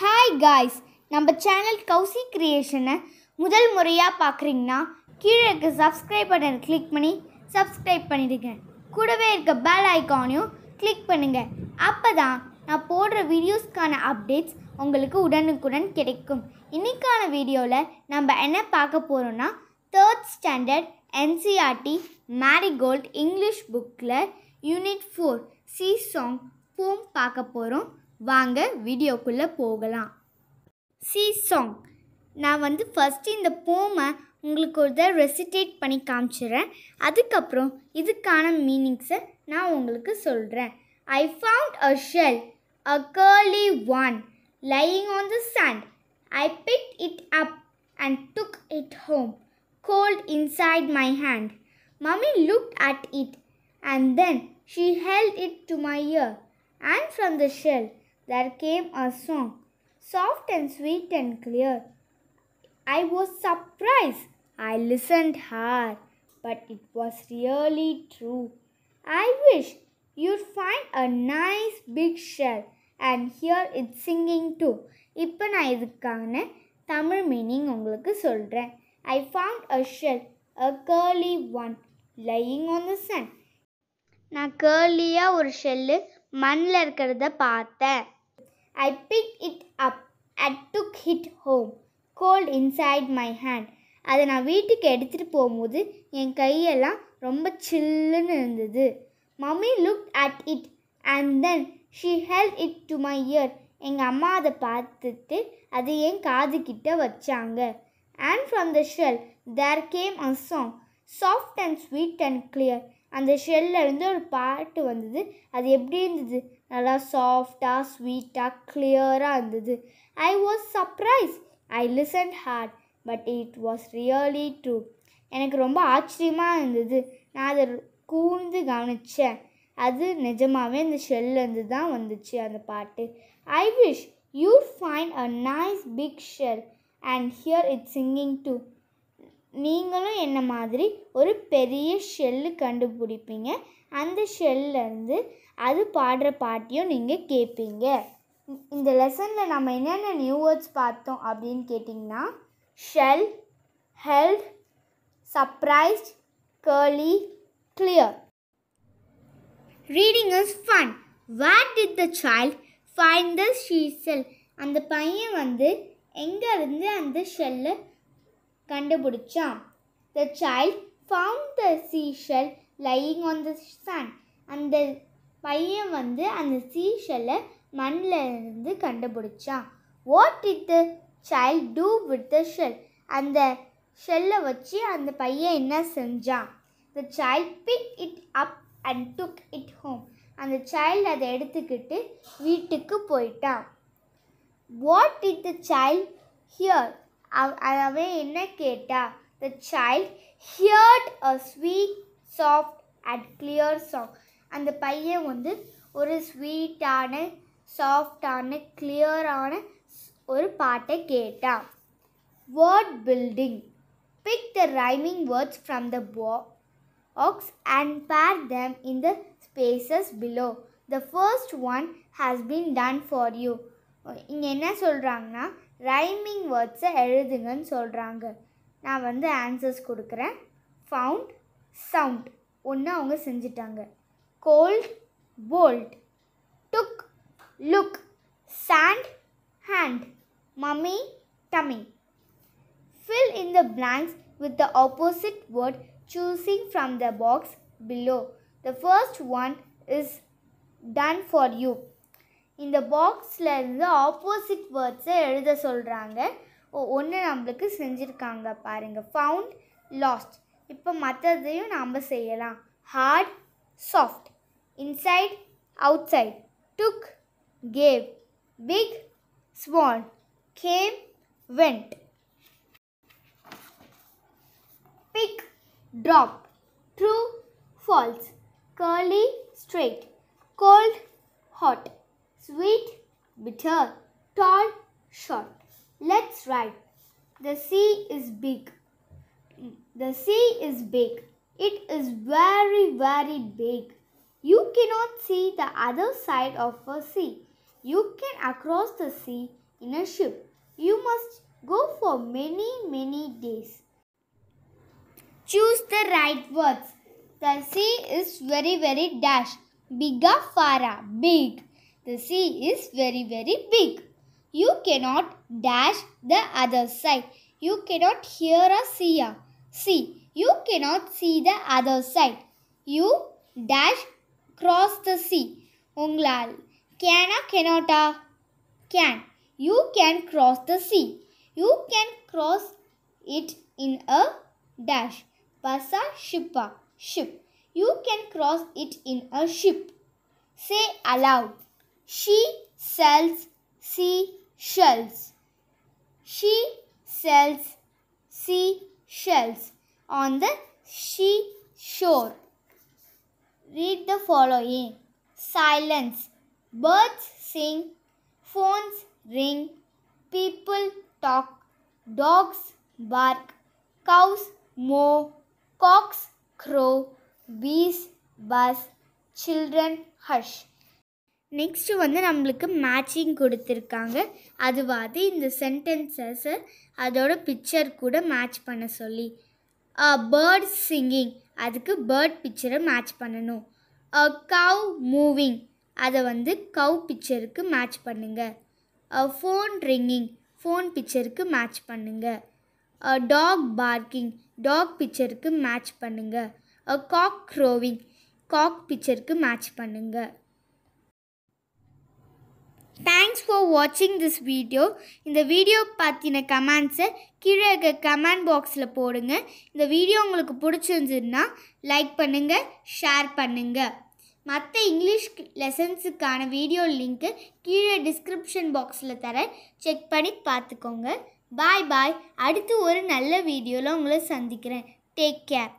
Hi guys நம்ம channel Kousi கிரியேஷனை முதல் முறையாக பார்க்குறீங்கன்னா கீழே இருக்க சப்ஸ்கிரைப் பட்டன் கிளிக் பண்ணி சப்ஸ்கிரைப் பண்ணிடுங்க கூடவே இருக்க பேல் ஐக்கானையும் கிளிக் பண்ணுங்கள் அப்போ தான் நான் போடுற வீடியோஸ்க்கான அப்டேட்ஸ் உங்களுக்கு உடனுக்குடன் கிடைக்கும் இன்றைக்கான வீடியோவில் நம்ம என்ன பார்க்க போகிறோன்னா third standard NCERT marigold English புக்கில் unit four C song poem பார்க்க போகிறோம் வாங்க வீடியோக்குள்ளே போகலாம் சி சாங் நான் வந்து ஃபஸ்ட்டு இந்த பூமை உங்களுக்கு ஒரு தான் ரெசிடேட் பண்ணி காமிச்சிடுறேன் அதுக்கப்புறம் இதுக்கான மீனிங்ஸை நான் உங்களுக்கு சொல்கிறேன் I found a shell a curly one lying on the sand I pick it up and took it home cold inside my hand mummy look at it and then she held it to my ear and from the shell there came a song, soft and sweet and clear. I was surprised. I listened hard, but it was really true. I wish you'd find a nice big shell and hear it singing too. இப்போ நான் இதுக்கான Tamil meaning உங்களுக்கு சொல்கிறேன் I found a shell a curly one lying on the sand நான் கேர்லியாக ஒரு shell மண்ணில் இருக்கிறத பார்த்தேன் I pick it up and took it home cold inside my hand அதை நான் வீட்டுக்கு எடுத்துகிட்டு போகும்போது என் கையெல்லாம் ரொம்ப சில்லுன்னு இருந்தது mummy look at it and then she held it to my ear எங்கள் அம்மா அதை பார்த்துட்டு அதை என் காதுகிட்ட வச்சாங்க and from the shell there came a song soft and sweet and clear அந்த ஷெல்லேருந்து ஒரு பாட்டு வந்தது அது எப்படி இருந்தது நல்லா சாஃப்டாக ஸ்வீட்டாக கிளியராக இருந்தது I was surprise I listen hard but it was really true எனக்கு ரொம்ப ஆச்சரியமாக இருந்தது நான் அதை கூர்ந்து கவனித்தேன் அது நிஜமாகவே அந்த ஷெல்லேருந்து தான் வந்துச்சு அந்த பாட்டு I wish you find a nice big shell and hear it singing too நீங்களும் என்ன மாதிரி ஒரு பெரிய ஷெல்லு கண்டுபிடிப்பீங்க அந்த ஷெல்லேருந்து அது பாடுற பாட்டையும் நீங்கள் கேட்பீங்க இந்த லெசனில் நம்ம என்னென்ன நியூ வேர்ட்ஸ் பார்த்தோம் அப்படின்னு கேட்டிங்கன்னா shell held surprised curly clear reading is fun where did the child find the seashell அந்த பையன் வந்து எங்கேருந்து அந்த ஷெல்லை கண்டுபிடிச்சான் the child found the seashell lying on the sand அந்த பையன் வந்து அந்த சீஷலை மண்ணில் இருந்து கண்டுபிடிச்சான் what did the child do with the shell அந்த ஷெல்லை வச்சு அந்த பையன் என்ன செஞ்சான் the child pick it up and took it home அந்த சைல்டு அதை எடுத்துக்கிட்டு வீட்டுக்கு போயிட்டான் what did the child hear அவன் என்ன கேட்டா the child heard a sweet soft and clear song அந்த பையன் வந்து ஒரு ஸ்வீட்டான சாஃப்டான கிளியரான ஒரு பாட்டை கேட்டான் word building pick the rhyming words from the box and pair them in the spaces below the first one has been done for you இங்கே என்ன சொல்கிறாங்கன்னா ரைமிங் வேர்ட்ஸை எழுதுங்கன்னு சொல்கிறாங்க நான் வந்து ஆன்சர்ஸ் கொடுக்குறேன் ஃபவுண்ட் சவுண்ட் ஒன்று அவங்க செஞ்சிட்டாங்க cold bold took look sand hand mummy tummy fill in the blanks with the opposite word choosing from the box below the first one is done for you இந்த பாக்ஸில் இருந்து opposite வேர்ட்ஸை எழுத சொல்கிறாங்க ஓ ஒன்று நம்மளுக்கு செஞ்சுருக்காங்க பாருங்கள் ஃபவுண்ட் லாஸ்ட் இப்போ மற்றதையும் நாம் செய்யலாம் hard soft inside outside took gave big small came went pick drop true false curly straight cold hot sweet, bitter, tall, short. Let's write. The sea is big. The sea is big. It is very, very big. You cannot see the other side of a sea. You can across the sea in a ship. You must go for many, many days. Choose the right words. The sea is very, very dash. Bigafara, big. The sea is very, very big. You cannot dash the other side. You cannot hear a sea. See, you cannot see the other side. You dash cross the sea. Unglal. Can a cannot a? Ah? Can. You can cross the sea. You can cross it in a dash. Pasa shipa. Ah. Ship. You can cross it in a ship. Say aloud. She sells sea shells. She sells sea shells on the seashore. Read the following. Silence. Birds sing. Phones ring. People talk. Dogs bark. Cows moo. Cocks crow. Bees buzz. Children hush. Next வந்து நம்மளுக்கு matching கொடுத்துருக்காங்க அதுவாது இந்த சென்டென்சஸை அதோட picture கூட match பண்ண சொல்லி bird singing அதுக்கு bird பிக்சரை மேட்ச் பண்ணணும் கவ் மூவிங் அதை வந்து கவ் பிக்சருக்கு மேட்ச் பண்ணுங்கள் ஃபோன் ரிங்கிங் ஃபோன் பிக்சருக்கு மேட்ச் பண்ணுங்கள் டாக் பார்க்கிங் டாக் பிக்சருக்கு மேட்ச் பண்ணுங்கள் காக் க்ரோவிங் காக் பிக்சருக்கு மேட்ச் பண்ணுங்கள் தேங்க்ஸ் ஃபார் வாட்சிங் திஸ் வீடியோ இந்த வீடியோ பார்த்தின கமெண்ட்ஸை கீழே இருக்க கமெண்ட் பாக்ஸில் போடுங்க இந்த வீடியோ உங்களுக்கு பிடிச்சிருந்ததுன்னா லைக் பண்ணுங்கள் ஷேர் பண்ணுங்கள் மற்ற இங்கிலீஷ் லெசன்ஸுக்கான வீடியோ லிங்க்கு கீழே டிஸ்கிரிப்ஷன் பாக்ஸில் தரேன் செக் பண்ணி பார்த்துக்கோங்க பாய் பாய் அடுத்து ஒரு நல்ல வீடியோவில் உங்களை சந்திக்கிறேன் டேக் கேர்